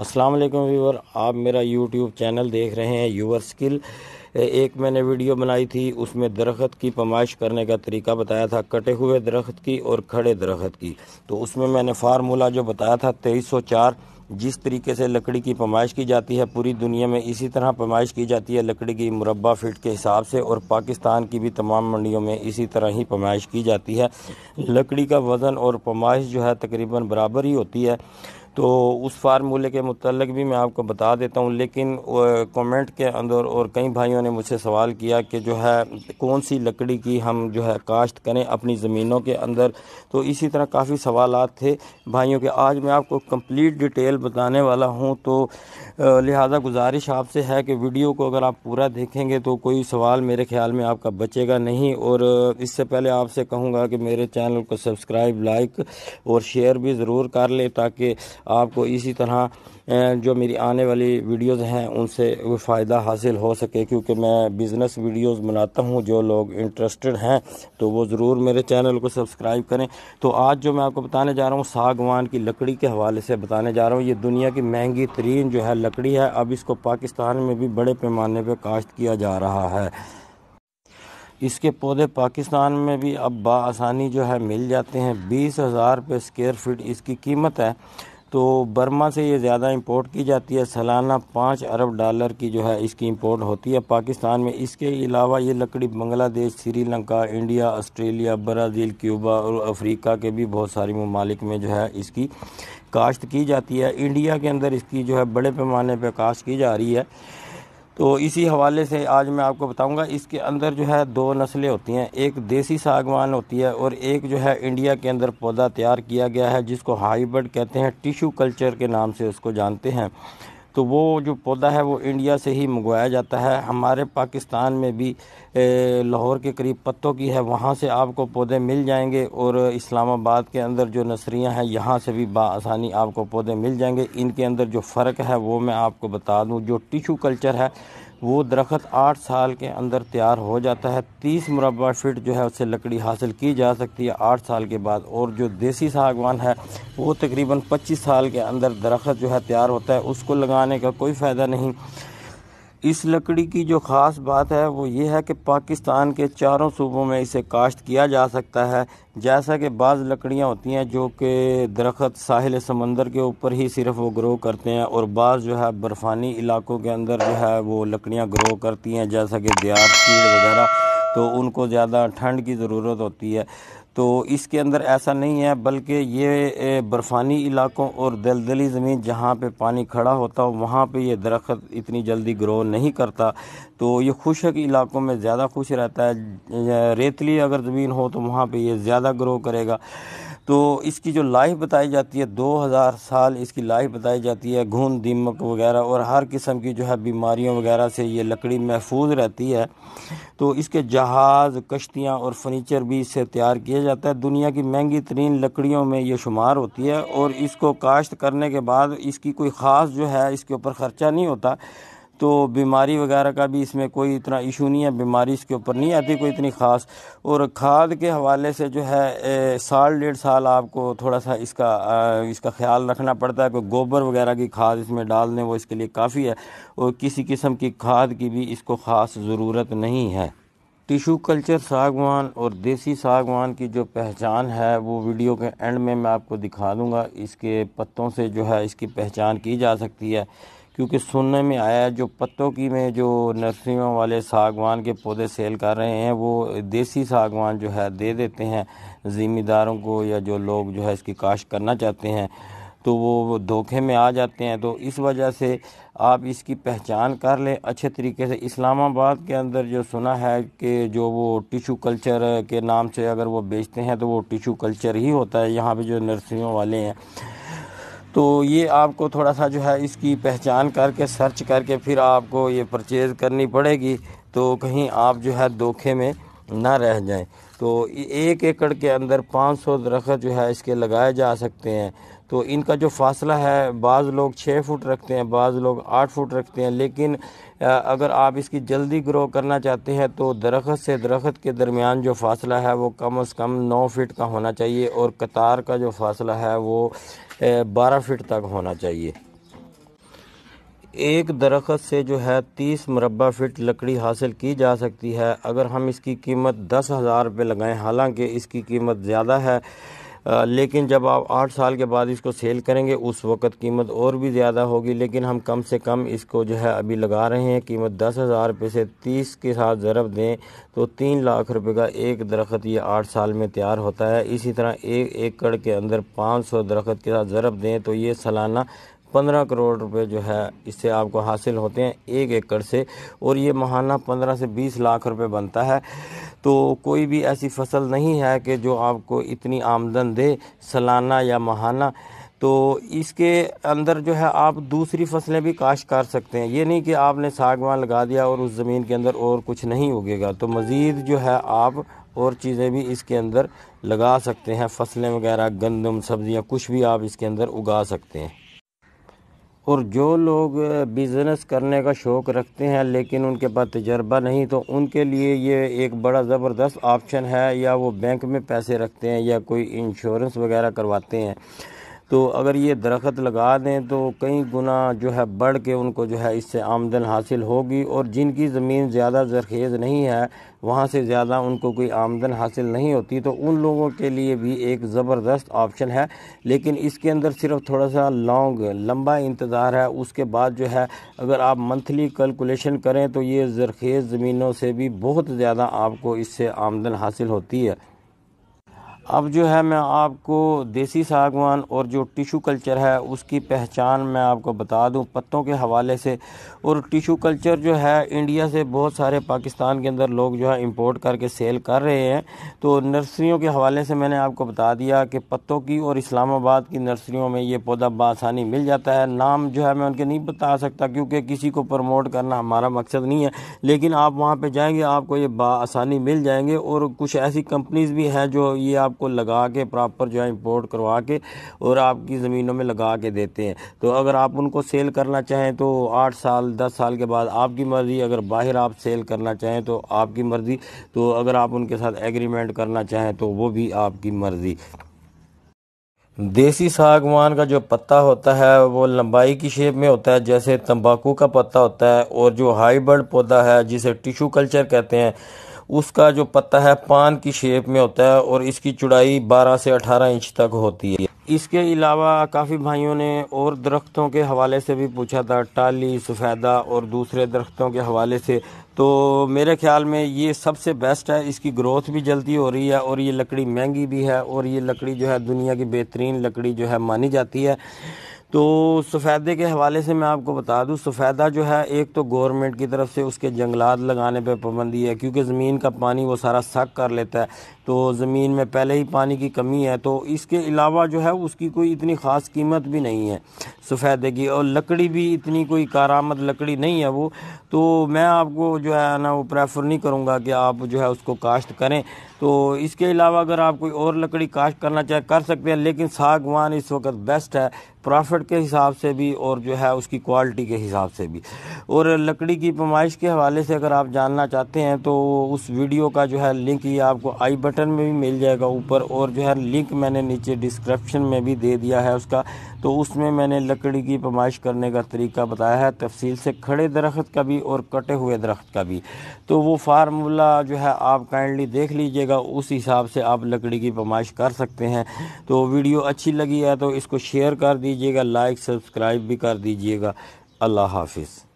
अस्सलाम वालेकुम व्यूवर आप मेरा यूट्यूब चैनल देख रहे हैं यूवर स्किल एक मैंने वीडियो बनाई थी उसमें दरख्त की पमाइश करने का तरीका बताया था कटे हुए दरख्त की और खड़े दरख्त की तो उसमें मैंने फार्मूला जो बताया था तेईस सौ चार जिस तरीके से लकड़ी की पमाइश की जाती है पूरी दुनिया में इसी तरह पमाइश की जाती है लकड़ी की मुरबा फिट के हिसाब से और पाकिस्तान की भी तमाम मंडियों में इसी तरह ही पमाइश की जाती है लकड़ी का वज़न और पमाइश जो है तकरीबन बराबर ही होती है तो उस फार्मूले के मतलब भी मैं आपको बता देता हूँ लेकिन कमेंट के अंदर और कई भाइयों ने मुझसे सवाल किया कि जो है कौन सी लकड़ी की हम जो है काश्त करें अपनी ज़मीनों के अंदर तो इसी तरह काफ़ी सवाल थे भाइयों के आज मैं आपको कंप्लीट डिटेल बताने वाला हूँ तो लिहाजा गुजारिश आपसे है कि वीडियो को अगर आप पूरा देखेंगे तो कोई सवाल मेरे ख्याल में आपका बचेगा नहीं और इससे पहले आपसे कहूँगा कि मेरे चैनल को सब्सक्राइब लाइक और शेयर भी ज़रूर कर ले ताकि आपको इसी तरह जो मेरी आने वाली वीडियोस हैं उनसे फ़ायदा हासिल हो सके क्योंकि मैं बिज़नेस वीडियोस बनाता हूं जो लोग इंटरेस्टेड हैं तो वो ज़रूर मेरे चैनल को सब्सक्राइब करें तो आज जो मैं आपको बताने जा रहा हूं सागवान की लकड़ी के हवाले से बताने जा रहा हूं ये दुनिया की महंगी तरीन जो है लकड़ी है अब इसको पाकिस्तान में भी बड़े पैमाने पर काश्त किया जा रहा है इसके पौधे पाकिस्तान में भी अब बासानी जो है मिल जाते हैं बीस हज़ार रुपये स्क्वेयर फीट इसकी कीमत है तो बर्मा से ये ज़्यादा इंपोर्ट की जाती है सालाना पाँच अरब डॉलर की जो है इसकी इंपोर्ट होती है पाकिस्तान में इसके अलावा ये लकड़ी Bangladesh Sri Lanka India Australia Brazil Cuba और अफ्रीका के भी बहुत सारे ममालिक में जो है इसकी काश्त की जाती है इंडिया के अंदर इसकी जो है बड़े पैमाने पर काश्त की जा रही है तो इसी हवाले से आज मैं आपको बताऊंगा इसके अंदर जो है दो नस्लें होती हैं एक देसी सागवान होती है और एक जो है इंडिया के अंदर पौधा तैयार किया गया है जिसको हाइब्रिड कहते हैं टिशू कल्चर के नाम से उसको जानते हैं तो वो जो पौधा है वो इंडिया से ही मंगवाया जाता है हमारे पाकिस्तान में भी लाहौर के करीब पत्तों की है वहाँ से आपको पौधे मिल जाएंगे और इस्लामाबाद के अंदर जो नसरियाँ हैं यहाँ से भी बासानी आपको पौधे मिल जाएंगे इनके अंदर जो फ़र्क है वो मैं आपको बता दूँ जो टिशू कल्चर है वो दरख्त आठ साल के अंदर तैयार हो जाता है तीस मुरबा फिट जो है उससे लकड़ी हासिल की जा सकती है आठ साल के बाद और जो देसी सागवान है वो तकरीबन पच्चीस साल के अंदर दरख्त जो है तैयार होता है उसको लगाने का कोई फ़ायदा नहीं इस लकड़ी की जो ख़ास बात है वो ये है कि पाकिस्तान के चारों सूबों में इसे काश्त किया जा सकता है जैसा कि बाज़ लकड़ियाँ होती हैं जो कि दरख्त साहिल समंदर के ऊपर ही सिर्फ वो ग्रो करते हैं और बाज़ जो है बर्फ़ानी इलाकों के अंदर जो है वो लकड़ियाँ ग्रो करती हैं जैसा कि दियात चीड़ वगैरह तो उनको ज़्यादा ठंड की ज़रूरत होती है तो इसके अंदर ऐसा नहीं है बल्कि ये बर्फ़ानी इलाकों और दलदली ज़मीन जहाँ पे पानी खड़ा होता हो वहाँ पे ये दरख्त इतनी जल्दी ग्रो नहीं करता तो ये खुशक इलाकों में ज़्यादा खुश रहता है रेतली अगर ज़मीन हो तो वहाँ पे ये ज़्यादा ग्रो करेगा तो इसकी जो लाइफ बताई जाती है 2000 साल इसकी लाइफ बताई जाती है घून दीमक वगैरह और हर किस्म की जो है बीमारियों वगैरह से ये लकड़ी महफूज रहती है तो इसके जहाज़ कश्तियाँ और फर्नीचर भी इससे तैयार किया जाता है दुनिया की महंगी तरीन लकड़ियों में ये शुमार होती है और इसको काश्त करने के बाद इसकी कोई ख़ास जो है इसके ऊपर ख़र्चा नहीं होता तो बीमारी वगैरह का भी इसमें कोई इतना इशू नहीं है बीमारी इसके ऊपर नहीं आती कोई इतनी ख़ास और खाद के हवाले से जो है साल डेढ़ साल आपको थोड़ा सा इसका इसका ख्याल रखना पड़ता है कोई गोबर वगैरह की खाद इसमें डाल दें वो इसके लिए काफ़ी है और किसी किस्म की खाद की भी इसको ख़ास ज़रूरत नहीं है टिशू कल्चर सागवान और देसी सागवान की जो पहचान है वो वीडियो के एंड में मैं आपको दिखा दूँगा इसके पत्तों से जो है इसकी पहचान की जा सकती है क्योंकि सुनने में आया जो पत्तों की में जो नर्सरियों वाले सागवान के पौधे सेल कर रहे हैं वो देसी सागवान जो है दे देते हैं ज़िम्मेदारों को या जो लोग जो है इसकी काश्त करना चाहते हैं तो वो धोखे में आ जाते हैं तो इस वजह से आप इसकी पहचान कर लें अच्छे तरीके से इस्लामाबाद के अंदर जो सुना है कि जो वो टिशू कल्चर के नाम से अगर वो बेचते हैं तो वो टिशू कल्चर ही होता है यहाँ पे जो नर्सरियों वाले हैं तो ये आपको थोड़ा सा जो है इसकी पहचान करके सर्च करके फिर आपको ये परचेज़ करनी पड़ेगी तो कहीं आप जो है धोखे में ना रह जाएं तो एक एकड़ के अंदर 500 सौ दरख्त जो है इसके लगाए जा सकते हैं तो इनका जो फासला है बाज़ लोग छः फुट रखते हैं बाज़ लोग आठ फुट रखते हैं लेकिन अगर आप इसकी जल्दी ग्रो करना चाहते हैं तो दरख्त से दरख्त के दरमियान जो फासला है वो कम अज़ कम नौ फिट का होना चाहिए और कतार का जो फासला है वो बारह फिट तक होना चाहिए एक दरख्त से जो है तीस मरबा फिट लकड़ी हासिल की जा सकती है अगर हम इसकी कीमत दस हज़ार रुपये लगाएँ हालाँकि इसकी कीमत ज़्यादा है लेकिन जब आप आठ साल के बाद इसको सेल करेंगे उस वक़्त कीमत और भी ज़्यादा होगी लेकिन हम कम से कम इसको जो है अभी लगा रहे हैं कीमत दस हज़ार रुपये से तीस के साथ ज़रब दें तो तीन लाख रुपये का एक दरख्त ये आठ साल में तैयार होता है इसी तरह एक एकड़ के अंदर पाँच सौ दरख्त के साथ ज़रब दें तो ये सालाना पंद्रह करोड़ रुपए जो है इससे आपको हासिल होते हैं एक एकड़ से और ये महाना पंद्रह से बीस लाख रुपए बनता है तो कोई भी ऐसी फसल नहीं है कि जो आपको इतनी आमदन दे सालाना या महाना तो इसके अंदर जो है आप दूसरी फसलें भी काश्त कर सकते हैं ये नहीं कि आपने सागवान लगा दिया और उस ज़मीन के अंदर और कुछ नहीं उगेगा तो मज़ीद जो है आप और चीज़ें भी इसके अंदर लगा सकते हैं फसलें वगैरह गंदम सब्जियां कुछ भी आप इसके अंदर उगा सकते हैं और जो लोग बिज़नेस करने का शौक़ रखते हैं लेकिन उनके पास तजर्बा नहीं तो उनके लिए ये एक बड़ा ज़बरदस्त ऑप्शन है या वो बैंक में पैसे रखते हैं या कोई इंश्योरेंस वगैरह करवाते हैं तो अगर ये दरख्त लगा दें तो कई गुना जो है बढ़ के उनको जो है इससे आमदन हासिल होगी और जिनकी ज़मीन ज़्यादा जरखेज़ नहीं है वहाँ से ज़्यादा उनको कोई आमदन हासिल नहीं होती तो उन लोगों के लिए भी एक ज़बरदस्त ऑप्शन है लेकिन इसके अंदर सिर्फ थोड़ा सा लॉन्ग लंबा इंतज़ार है उसके बाद जो है अगर आप मंथली कैलकुलेशन करें तो ये जरखेज़ ज़मीनों से भी बहुत ज़्यादा आपको इससे आमदन हासिल होती है अब जो है मैं आपको देसी सागवान और जो टिशू कल्चर है उसकी पहचान मैं आपको बता दूं पत्तों के हवाले से और टिशू कल्चर जो है इंडिया से बहुत सारे पाकिस्तान के अंदर लोग जो है इंपोर्ट करके सेल कर रहे हैं तो नर्सरियों के हवाले से मैंने आपको बता दिया कि पत्तों की और इस्लामाबाद की नर्सरियों में ये पौधा बसानी मिल जाता है नाम जो है मैं उनके नहीं बता सकता क्योंकि किसी को प्रमोट करना हमारा मकसद नहीं है लेकिन आप वहाँ पर जाएँगे आपको ये बसानी मिल जाएंगे और कुछ ऐसी कंपनीज़ भी हैं जो ये आप आपको लगा के प्रॉपर जो है इम्पोर्ट करवा के और आपकी ज़मीनों में लगा के देते हैं तो अगर आप उनको सेल करना चाहें तो आठ साल दस साल के बाद आपकी मर्ज़ी अगर बाहर आप सेल करना चाहें तो आपकी मर्ज़ी तो अगर आप उनके साथ एग्रीमेंट करना चाहें तो वो भी आपकी मर्ज़ी देसी सागवान का जो पत्ता होता है वो लंबाई की शेप में होता है जैसे तंबाकू का पत्ता होता है और जो हाईब्रिड पौधा है जिसे टिशू कल्चर कहते हैं उसका जो पत्ता है पान की शेप में होता है और इसकी चुड़ाई 12 से 18 इंच तक होती है इसके अलावा काफ़ी भाइयों ने और दरख्तों के हवाले से भी पूछा था टाली सफ़ेदा और दूसरे दरख्तों के हवाले से तो मेरे ख्याल में ये सबसे बेस्ट है इसकी ग्रोथ भी जल्दी हो रही है और ये लकड़ी महंगी भी है और ये लकड़ी जो है दुनिया की बेहतरीन लकड़ी जो है मानी जाती है तो सफ़ेदे के हवाले से मैं आपको बता दूँ सफ़ेदा जो है एक तो गवर्नमेंट की तरफ से उसके जंगलात लगाने पे पाबंदी है क्योंकि ज़मीन का पानी वो सारा सक कर लेता है तो ज़मीन में पहले ही पानी की कमी है तो इसके अलावा जो है उसकी कोई इतनी ख़ास कीमत भी नहीं है सफ़ेदे की और लकड़ी भी इतनी कोई कारामद लकड़ी नहीं है वो तो मैं आपको जो है ना वो प्रेफर नहीं करूँगा कि आप जो है उसको काश्त करें तो इसके अलावा अगर आप कोई और लकड़ी काश्त करना चाहे कर सकते हैं लेकिन सागवान इस वक्त बेस्ट है प्रॉफिट के हिसाब से भी और जो है उसकी क्वालिटी के हिसाब से भी और लकड़ी की पमाइश के हवाले से अगर आप जानना चाहते हैं तो उस वीडियो का जो है लिंक ये आपको आई बटन बटन में भी मिल जाएगा ऊपर और जो है लिंक मैंने नीचे डिस्क्रिप्शन में भी दे दिया है उसका तो उसमें मैंने लकड़ी की पमाइश करने का तरीका बताया है तफसील से खड़े दरख्त का भी और कटे हुए दरख्त का भी तो वो फार्मूला जो है आप काइंडली देख लीजिएगा उस हिसाब से आप लकड़ी की पमाइश कर सकते हैं तो वीडियो अच्छी लगी है तो इसको शेयर कर दीजिएगा लाइक सब्सक्राइब भी कर दीजिएगा अल्लाह हाफिज़